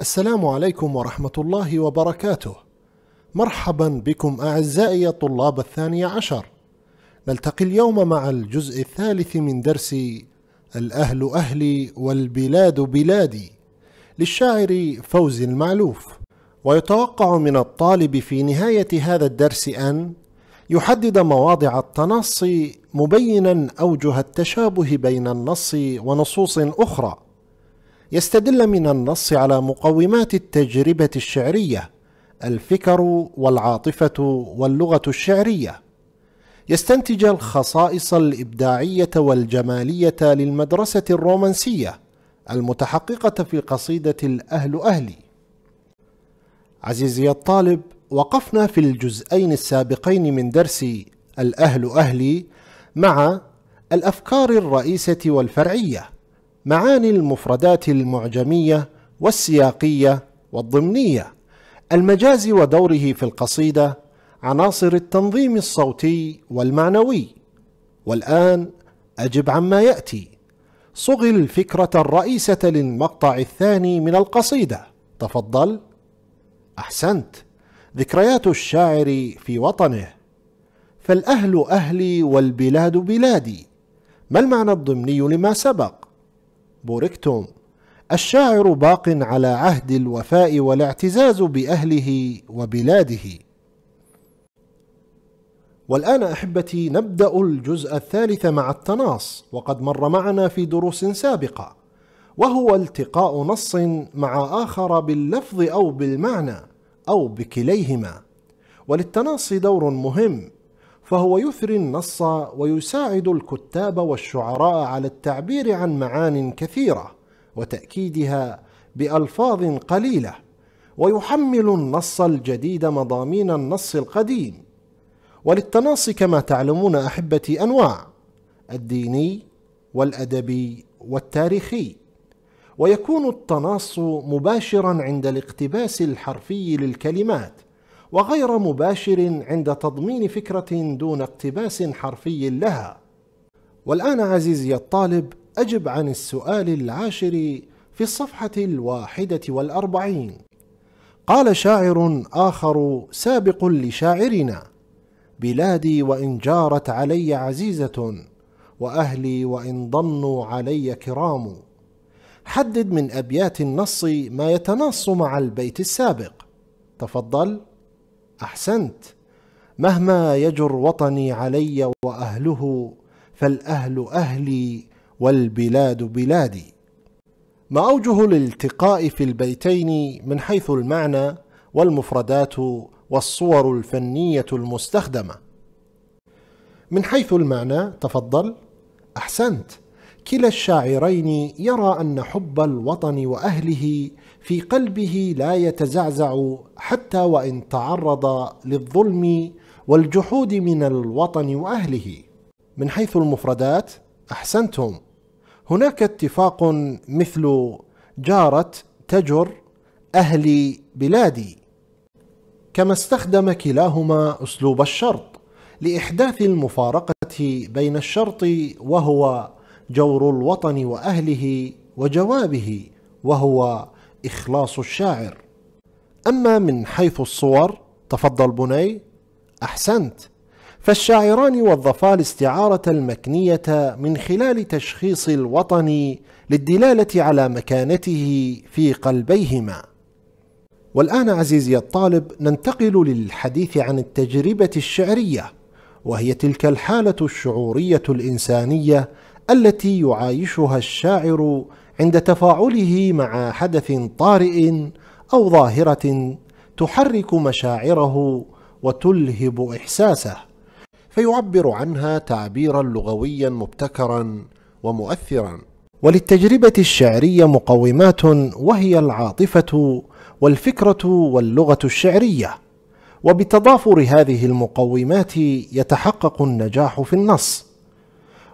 السلام عليكم ورحمة الله وبركاته مرحبا بكم أعزائي الطلاب الثاني عشر نلتقي اليوم مع الجزء الثالث من درس الأهل أهلي والبلاد بلادي للشاعر فوزي المعلوف ويتوقع من الطالب في نهاية هذا الدرس أن يحدد مواضع التنصي مبينا أوجه التشابه بين النص ونصوص أخرى يستدل من النص على مقومات التجربة الشعرية الفكر والعاطفة واللغة الشعرية يستنتج الخصائص الإبداعية والجمالية للمدرسة الرومانسية المتحققة في قصيدة الأهل أهلي عزيزي الطالب وقفنا في الجزئين السابقين من درس الأهل أهلي مع الأفكار الرئيسة والفرعية معاني المفردات المعجمية والسياقية والضمنية المجاز ودوره في القصيدة عناصر التنظيم الصوتي والمعنوي والآن أجب عما يأتي صغ الفكرة الرئيسة للمقطع الثاني من القصيدة تفضل أحسنت ذكريات الشاعر في وطنه فالأهل أهلي والبلاد بلادي ما المعنى الضمني لما سبق بوركتوم الشاعر باق على عهد الوفاء والاعتزاز باهله وبلاده والان احبتي نبدا الجزء الثالث مع التناص وقد مر معنا في دروس سابقه وهو التقاء نص مع اخر باللفظ او بالمعنى او بكليهما وللتناص دور مهم فهو يثري النص ويساعد الكتاب والشعراء على التعبير عن معان كثيره وتاكيدها بالفاظ قليله ويحمل النص الجديد مضامين النص القديم وللتناص كما تعلمون احبتي انواع الديني والادبي والتاريخي ويكون التناص مباشرا عند الاقتباس الحرفي للكلمات وغير مباشر عند تضمين فكرة دون اقتباس حرفي لها. والآن عزيزي الطالب أجب عن السؤال العاشر في الصفحة الواحدة والأربعين. قال شاعر آخر سابق لشاعرنا: بلادي وإن جارت علي عزيزة وأهلي وإن ضنوا علي كرام. حدد من أبيات النص ما يتناص مع البيت السابق. تفضل احسنت مهما يجر وطني علي واهله فالاهل اهلي والبلاد بلادي ما اوجه الالتقاء في البيتين من حيث المعنى والمفردات والصور الفنيه المستخدمه من حيث المعنى تفضل احسنت كلا الشاعرين يرى أن حب الوطن وأهله في قلبه لا يتزعزع حتى وإن تعرض للظلم والجحود من الوطن وأهله. من حيث المفردات أحسنتم. هناك اتفاق مثل جارة تجر أهلي بلادي. كما استخدم كلاهما أسلوب الشرط لإحداث المفارقة بين الشرط وهو جور الوطن واهله وجوابه وهو اخلاص الشاعر اما من حيث الصور تفضل بني احسنت فالشاعران وظفا الاستعاره المكنيه من خلال تشخيص الوطن للدلاله على مكانته في قلبيهما والان عزيزي الطالب ننتقل للحديث عن التجربه الشعريه وهي تلك الحاله الشعوريه الانسانيه التي يعايشها الشاعر عند تفاعله مع حدث طارئ او ظاهره تحرك مشاعره وتلهب احساسه فيعبر عنها تعبيرا لغويا مبتكرا ومؤثرا وللتجربه الشعريه مقومات وهي العاطفه والفكره واللغه الشعريه وبتضافر هذه المقومات يتحقق النجاح في النص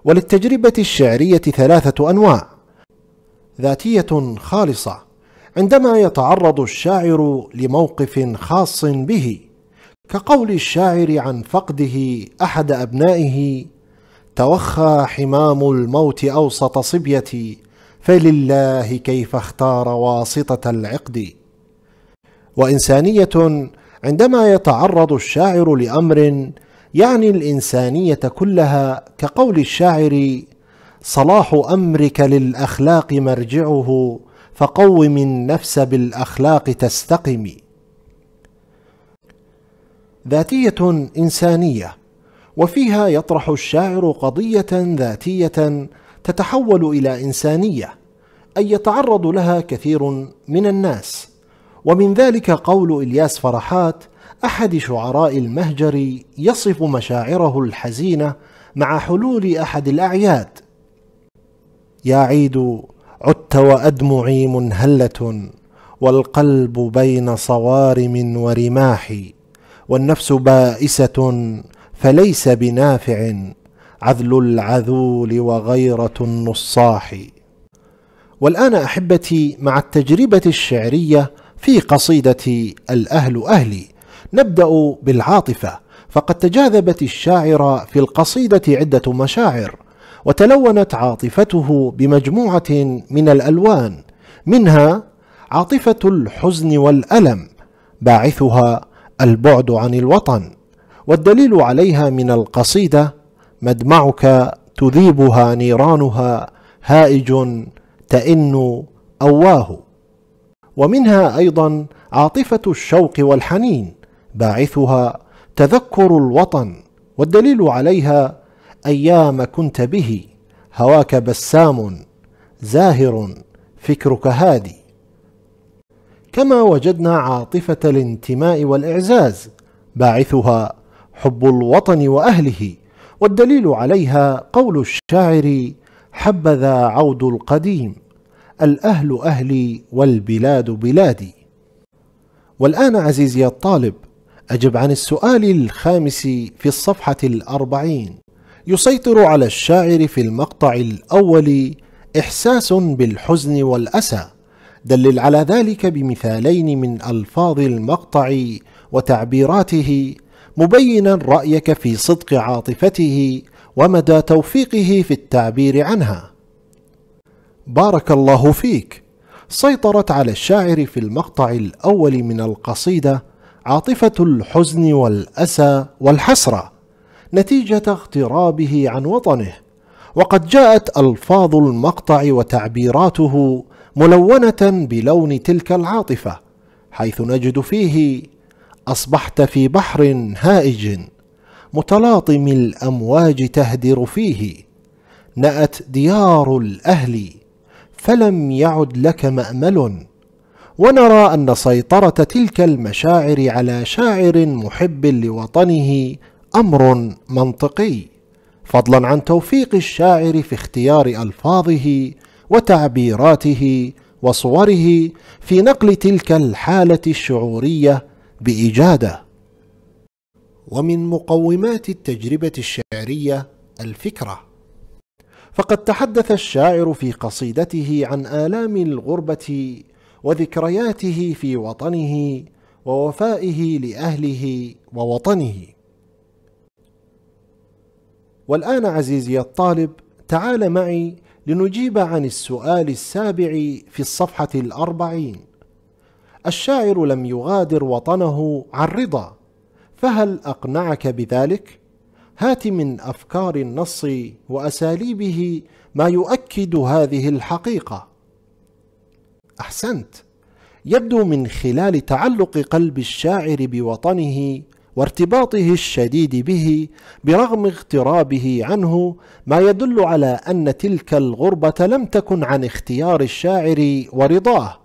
وللتجربة الشعرية ثلاثة أنواع ذاتية خالصة عندما يتعرض الشاعر لموقف خاص به كقول الشاعر عن فقده أحد أبنائه توخى حمام الموت أوسط صبيتي فلله كيف اختار واسطة العقد وإنسانية عندما يتعرض الشاعر لأمر يعني الانسانيه كلها كقول الشاعر صلاح امرك للاخلاق مرجعه فقوم النفس بالاخلاق تستقم ذاتيه انسانيه وفيها يطرح الشاعر قضيه ذاتيه تتحول الى انسانيه اي يتعرض لها كثير من الناس ومن ذلك قول الياس فرحات أحد شعراء المهجر يصف مشاعره الحزينة مع حلول أحد الأعياد يا عيد عدت وأدمعي منهلة والقلب بين صوارم ورماح والنفس بائسة فليس بنافع عذل العذول وغيرة النصاح والآن أحبتي مع التجربة الشعرية في قصيدة الأهل أهلي نبدأ بالعاطفة فقد تجاذبت الشاعر في القصيدة عدة مشاعر وتلونت عاطفته بمجموعة من الألوان منها عاطفة الحزن والألم باعثها البعد عن الوطن والدليل عليها من القصيدة مدمعك تذيبها نيرانها هائج تئن أواه ومنها أيضا عاطفة الشوق والحنين باعثها تذكر الوطن والدليل عليها ايام كنت به هواك بسام زاهر فكرك هادي كما وجدنا عاطفه الانتماء والاعزاز باعثها حب الوطن واهله والدليل عليها قول الشاعر حبذا عود القديم الاهل اهلي والبلاد بلادي والان عزيزي الطالب أجب عن السؤال الخامس في الصفحة الأربعين يسيطر على الشاعر في المقطع الأول إحساس بالحزن والأسى دلل على ذلك بمثالين من ألفاظ المقطع وتعبيراته مبينا رأيك في صدق عاطفته ومدى توفيقه في التعبير عنها بارك الله فيك سيطرت على الشاعر في المقطع الأول من القصيدة عاطفه الحزن والاسى والحسره نتيجه اغترابه عن وطنه وقد جاءت الفاظ المقطع وتعبيراته ملونه بلون تلك العاطفه حيث نجد فيه اصبحت في بحر هائج متلاطم الامواج تهدر فيه نات ديار الاهل فلم يعد لك مامل ونرى أن سيطرة تلك المشاعر على شاعر محب لوطنه أمر منطقي، فضلا عن توفيق الشاعر في اختيار ألفاظه وتعبيراته وصوره في نقل تلك الحالة الشعورية بإجادة. ومن مقومات التجربة الشعرية الفكرة. فقد تحدث الشاعر في قصيدته عن آلام الغربة وذكرياته في وطنه ووفائه لاهله ووطنه والان عزيزي الطالب تعال معي لنجيب عن السؤال السابع في الصفحه الاربعين الشاعر لم يغادر وطنه عن رضا فهل اقنعك بذلك هات من افكار النص واساليبه ما يؤكد هذه الحقيقه احسنت يبدو من خلال تعلق قلب الشاعر بوطنه وارتباطه الشديد به برغم اغترابه عنه ما يدل على ان تلك الغربه لم تكن عن اختيار الشاعر ورضاه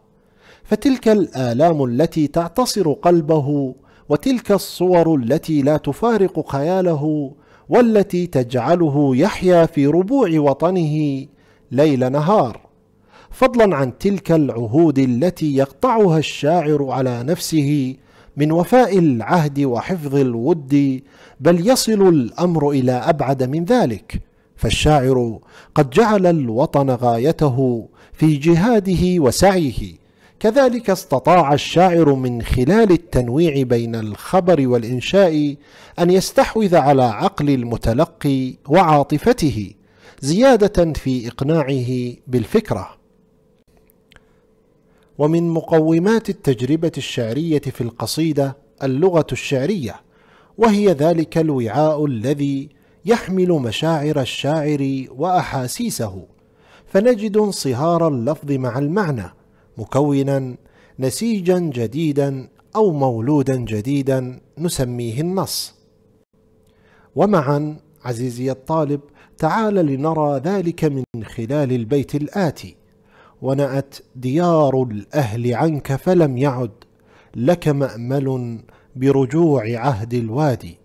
فتلك الالام التي تعتصر قلبه وتلك الصور التي لا تفارق خياله والتي تجعله يحيا في ربوع وطنه ليل نهار فضلا عن تلك العهود التي يقطعها الشاعر على نفسه من وفاء العهد وحفظ الود بل يصل الامر الى ابعد من ذلك فالشاعر قد جعل الوطن غايته في جهاده وسعيه كذلك استطاع الشاعر من خلال التنويع بين الخبر والانشاء ان يستحوذ على عقل المتلقي وعاطفته زياده في اقناعه بالفكره ومن مقومات التجربة الشعرية في القصيدة اللغة الشعرية وهي ذلك الوعاء الذي يحمل مشاعر الشاعر وأحاسيسه فنجد انصهار اللفظ مع المعنى مكونا نسيجا جديدا أو مولودا جديدا نسميه النص ومعا عزيزي الطالب تعال لنرى ذلك من خلال البيت الآتي ونأت ديار الأهل عنك فلم يعد لك مأمل برجوع عهد الوادي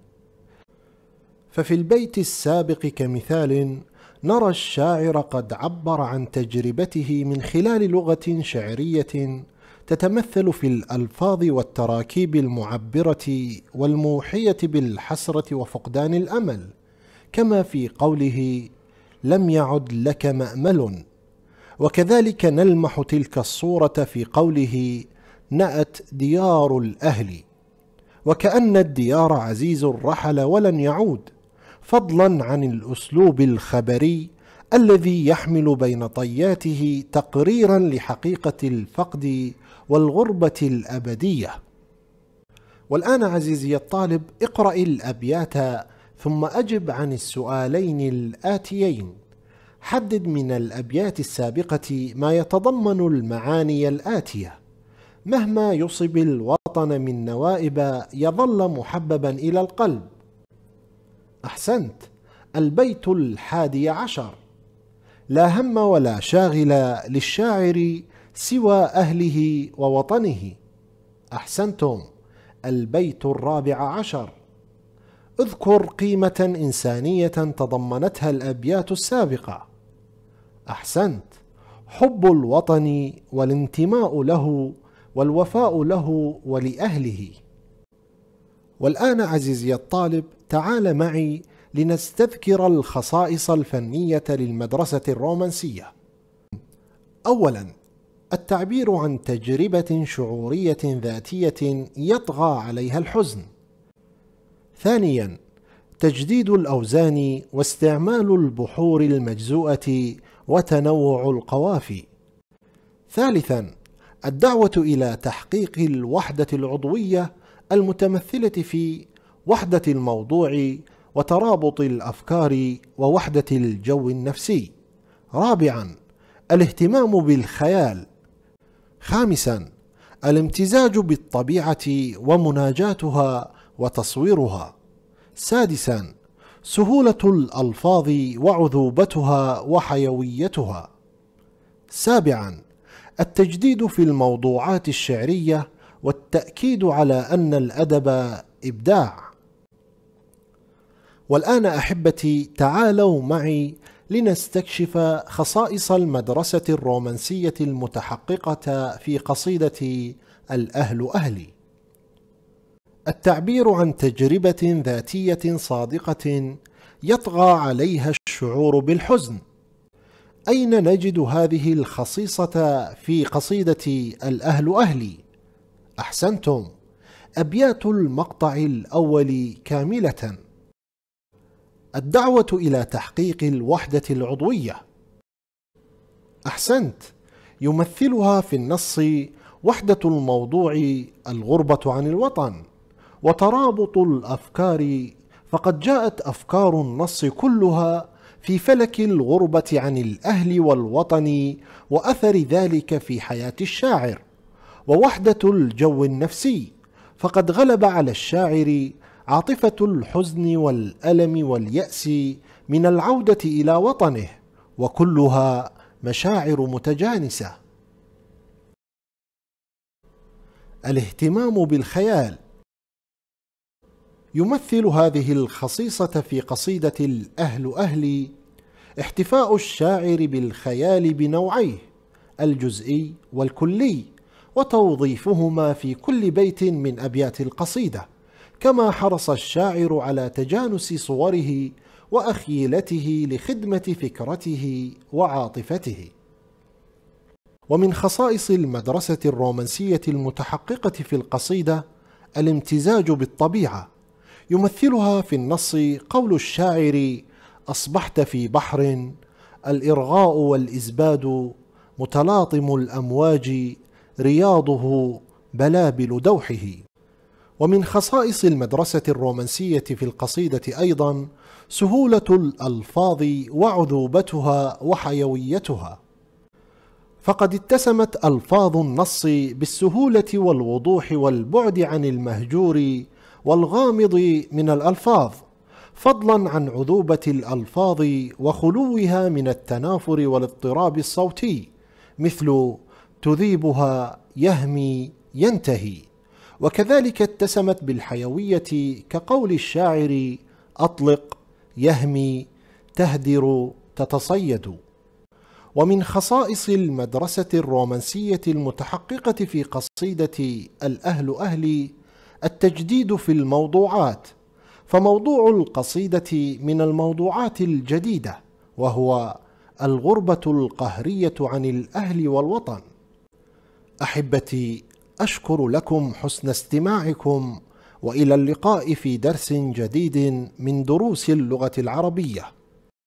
ففي البيت السابق كمثال نرى الشاعر قد عبر عن تجربته من خلال لغة شعرية تتمثل في الألفاظ والتراكيب المعبرة والموحية بالحسرة وفقدان الأمل كما في قوله لم يعد لك مأمل وكذلك نلمح تلك الصوره في قوله نأت ديار الأهل وكأن الديار عزيز رحل ولن يعود فضلا عن الأسلوب الخبري الذي يحمل بين طياته تقريرا لحقيقة الفقد والغربة الأبدية والآن عزيزي الطالب اقرأ الأبيات ثم أجب عن السؤالين الآتيين حدد من الأبيات السابقة ما يتضمن المعاني الآتية مهما يصب الوطن من نوائب يظل محببا إلى القلب أحسنت البيت الحادي عشر لا هم ولا شاغل للشاعر سوى أهله ووطنه أحسنتم البيت الرابع عشر اذكر قيمة إنسانية تضمنتها الأبيات السابقة احسنت حب الوطن والانتماء له والوفاء له ولاهله والان عزيزي الطالب تعال معي لنستذكر الخصائص الفنيه للمدرسه الرومانسيه اولا التعبير عن تجربه شعوريه ذاتيه يطغى عليها الحزن ثانيا تجديد الاوزان واستعمال البحور المجزوءه وتنوع القوافي ثالثا الدعوه الى تحقيق الوحده العضويه المتمثله في وحده الموضوع وترابط الافكار ووحده الجو النفسي رابعا الاهتمام بالخيال خامسا الامتزاج بالطبيعه ومناجاتها وتصويرها سادسا سهولة الألفاظ وعذوبتها وحيويتها. سابعًا: التجديد في الموضوعات الشعرية والتأكيد على أن الأدب إبداع. والآن أحبتي تعالوا معي لنستكشف خصائص المدرسة الرومانسية المتحققة في قصيدة الأهل أهلي. التعبير عن تجربة ذاتية صادقة يطغى عليها الشعور بالحزن أين نجد هذه الخصيصة في قصيدة الأهل أهلي؟ أحسنتم أبيات المقطع الأول كاملة الدعوة إلى تحقيق الوحدة العضوية أحسنت يمثلها في النص وحدة الموضوع الغربة عن الوطن وترابط الافكار فقد جاءت افكار النص كلها في فلك الغربه عن الاهل والوطن واثر ذلك في حياه الشاعر ووحده الجو النفسي فقد غلب على الشاعر عاطفه الحزن والالم والياس من العوده الى وطنه وكلها مشاعر متجانسه الاهتمام بالخيال يمثل هذه الخصيصة في قصيدة الأهل أهلي احتفاء الشاعر بالخيال بنوعيه الجزئي والكلي وتوظيفهما في كل بيت من أبيات القصيدة كما حرص الشاعر على تجانس صوره وأخيلته لخدمة فكرته وعاطفته ومن خصائص المدرسة الرومانسية المتحققة في القصيدة الامتزاج بالطبيعة يمثلها في النص قول الشاعر اصبحت في بحر الارغاء والازباد متلاطم الامواج رياضه بلابل دوحه ومن خصائص المدرسه الرومانسيه في القصيده ايضا سهوله الالفاظ وعذوبتها وحيويتها فقد اتسمت الفاظ النص بالسهوله والوضوح والبعد عن المهجور والغامض من الألفاظ فضلا عن عذوبة الألفاظ وخلوها من التنافر والاضطراب الصوتي مثل تذيبها يهمي ينتهي وكذلك اتسمت بالحيوية كقول الشاعر أطلق يهمي تهدر تتصيد ومن خصائص المدرسة الرومانسية المتحققة في قصيدة الأهل أهلي التجديد في الموضوعات فموضوع القصيده من الموضوعات الجديده وهو الغربه القهريه عن الاهل والوطن احبتي اشكر لكم حسن استماعكم والى اللقاء في درس جديد من دروس اللغه العربيه